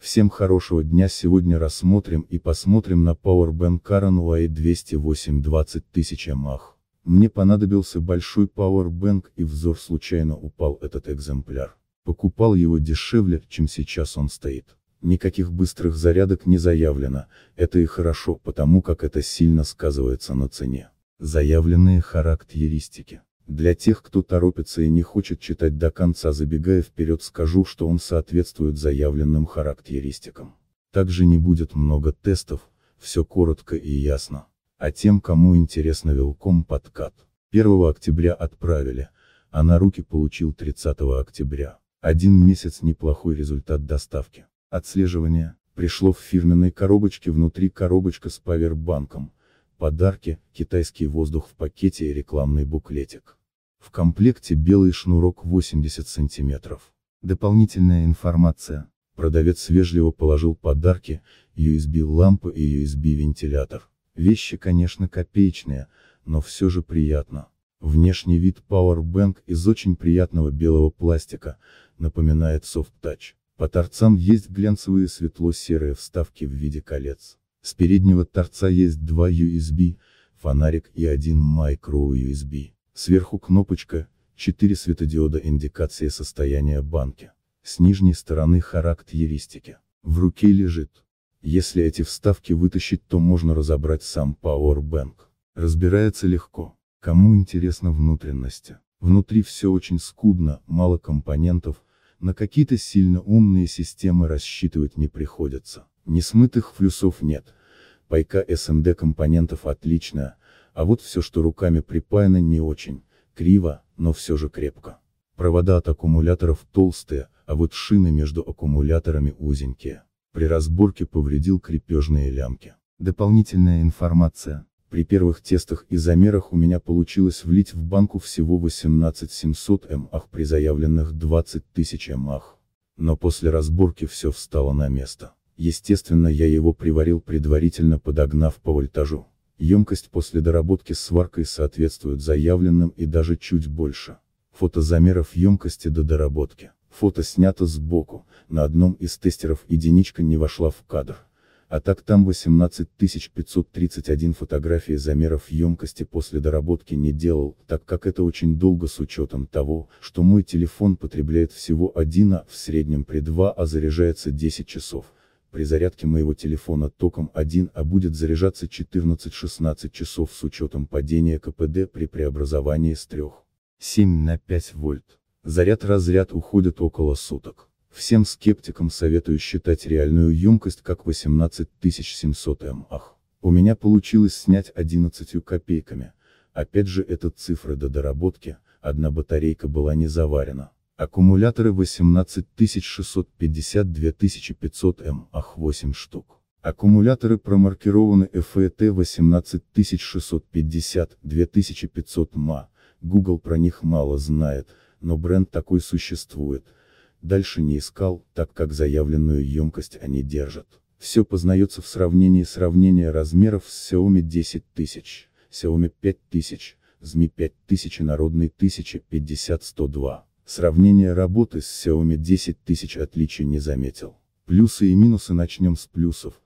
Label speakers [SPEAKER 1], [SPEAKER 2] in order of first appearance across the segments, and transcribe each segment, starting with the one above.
[SPEAKER 1] Всем хорошего дня сегодня рассмотрим и посмотрим на Powerbank Aranua 208 20000 мАх. Мне понадобился большой Powerbank и взор случайно упал этот экземпляр. Покупал его дешевле, чем сейчас он стоит. Никаких быстрых зарядок не заявлено, это и хорошо, потому как это сильно сказывается на цене. Заявленные характеристики. Для тех, кто торопится и не хочет читать до конца забегая вперед скажу, что он соответствует заявленным характеристикам. Также не будет много тестов, все коротко и ясно. А тем, кому интересно Вилком подкат, 1 октября отправили, а на руки получил 30 октября. Один месяц неплохой результат доставки. Отслеживание, пришло в фирменной коробочке внутри коробочка с павербанком, Подарки, китайский воздух в пакете и рекламный буклетик. В комплекте белый шнурок 80 см. Дополнительная информация. Продавец вежливо положил подарки, usb лампу и USB-вентилятор. Вещи, конечно, копеечные, но все же приятно. Внешний вид Powerbank из очень приятного белого пластика, напоминает Soft Touch. По торцам есть глянцевые светло-серые вставки в виде колец. С переднего торца есть два USB, фонарик и один micro USB. Сверху кнопочка, 4 светодиода индикации состояния банки. С нижней стороны характеристики. В руке лежит. Если эти вставки вытащить, то можно разобрать сам Powerbank. Разбирается легко. Кому интересно внутренности? Внутри все очень скудно, мало компонентов, на какие-то сильно умные системы рассчитывать не приходится. Несмытых флюсов нет. Пайка СМД компонентов отличная, а вот все, что руками припаяно не очень, криво, но все же крепко. Провода от аккумуляторов толстые, а вот шины между аккумуляторами узенькие. При разборке повредил крепежные лямки. Дополнительная информация. При первых тестах и замерах у меня получилось влить в банку всего 18700 мАх при заявленных 20000 мАх. Но после разборки все встало на место. Естественно я его приварил предварительно подогнав по вольтажу. Емкость после доработки сваркой соответствует заявленным и даже чуть больше. Фото замеров емкости до доработки. Фото снято сбоку, на одном из тестеров единичка не вошла в кадр. А так там 18531 фотографии замеров емкости после доработки не делал, так как это очень долго с учетом того, что мой телефон потребляет всего 1 а в среднем при 2 а заряжается 10 часов при зарядке моего телефона током 1 А будет заряжаться 14-16 часов с учетом падения КПД при преобразовании с 3,7 на 5 вольт. Заряд-разряд уходит около суток. Всем скептикам советую считать реальную емкость как 18700 мАх. У меня получилось снять 11 копейками, опять же это цифры до доработки, одна батарейка была не заварена. Аккумуляторы 18650 2500 мАх 8 штук. Аккумуляторы промаркированы FET 18650-2500 ма, Google про них мало знает, но бренд такой существует. Дальше не искал, так как заявленную емкость они держат. Все познается в сравнении сравнения размеров с Xiaomi тысяч, Xiaomi 5 тысяч, ZMI 5000 и народный 1050-102. Сравнение работы с Xiaomi 10 тысяч отличий не заметил. Плюсы и минусы начнем с плюсов.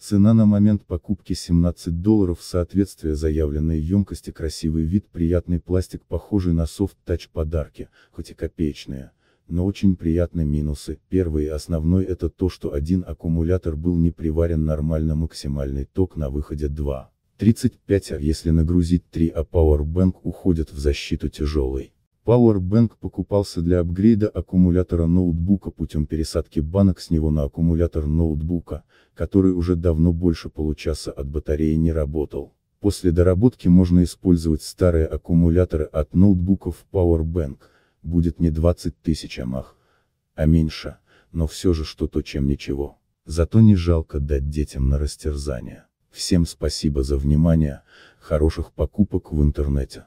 [SPEAKER 1] Цена на момент покупки 17 долларов соответствие заявленной емкости красивый вид приятный пластик похожий на софт-тач подарки, хоть и копеечные. Но очень приятны минусы, первый и основной это то что один аккумулятор был не приварен нормально максимальный ток на выходе 2. 35 а если нагрузить 3 а Powerbank уходит в защиту тяжелый. Powerbank покупался для апгрейда аккумулятора ноутбука путем пересадки банок с него на аккумулятор ноутбука, который уже давно больше получаса от батареи не работал. После доработки можно использовать старые аккумуляторы от ноутбуков Powerbank, будет не 20 тысяч амах, а меньше, но все же что-то чем ничего. Зато не жалко дать детям на растерзание. Всем спасибо за внимание, хороших покупок в интернете.